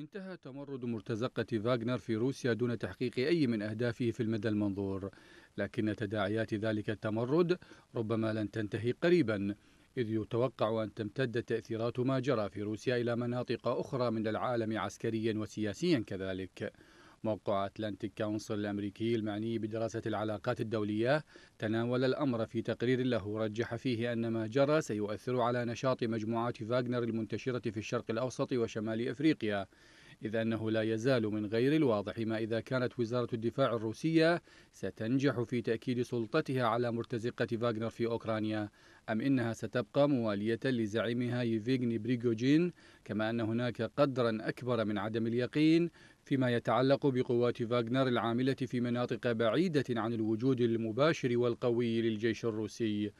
انتهى تمرد مرتزقة فاغنر في روسيا دون تحقيق أي من أهدافه في المدى المنظور لكن تداعيات ذلك التمرد ربما لن تنتهي قريبا إذ يتوقع أن تمتد تأثيرات ما جرى في روسيا إلى مناطق أخرى من العالم عسكريا وسياسيا كذلك موقع أتلانتيك كونسل الأمريكي المعني بدراسة العلاقات الدولية تناول الأمر في تقرير له رجح فيه أن ما جرى سيؤثر على نشاط مجموعات فاغنر المنتشرة في الشرق الأوسط وشمال أفريقيا إذ أنه لا يزال من غير الواضح ما إذا كانت وزارة الدفاع الروسية ستنجح في تأكيد سلطتها على مرتزقة فاغنر في أوكرانيا أم إنها ستبقى موالية لزعيمها يفيغني بريغوجين كما أن هناك قدرا أكبر من عدم اليقين فيما يتعلق بقوات فاغنر العاملة في مناطق بعيدة عن الوجود المباشر والقوي للجيش الروسي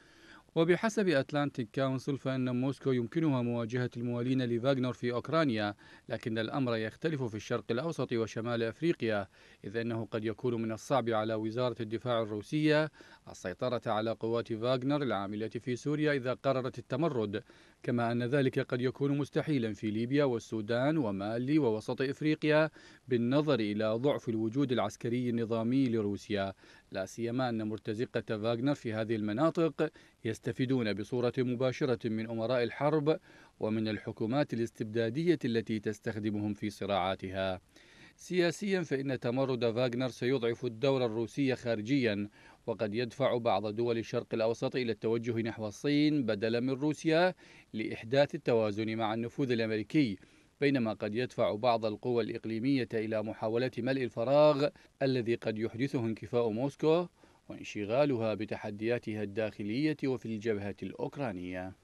وبحسب أتلانتيك كونسل فإن موسكو يمكنها مواجهة الموالين لفاغنر في أوكرانيا لكن الأمر يختلف في الشرق الأوسط وشمال أفريقيا إذ أنه قد يكون من الصعب على وزارة الدفاع الروسية السيطرة على قوات فاغنر العاملة في سوريا إذا قررت التمرد كما أن ذلك قد يكون مستحيلا في ليبيا والسودان ومالي ووسط إفريقيا بالنظر إلى ضعف الوجود العسكري النظامي لروسيا لا سيما أن مرتزقة فاغنر في هذه المناطق يست يستفيدون بصورة مباشرة من أمراء الحرب ومن الحكومات الاستبدادية التي تستخدمهم في صراعاتها سياسيا فإن تمرد فاغنر سيضعف الدور الروسي خارجيا وقد يدفع بعض دول الشرق الأوسط إلى التوجه نحو الصين بدلا من روسيا لإحداث التوازن مع النفوذ الأمريكي بينما قد يدفع بعض القوى الإقليمية إلى محاولة ملء الفراغ الذي قد يحدثه انكفاء موسكو وانشغالها بتحدياتها الداخلية وفي الجبهة الأوكرانية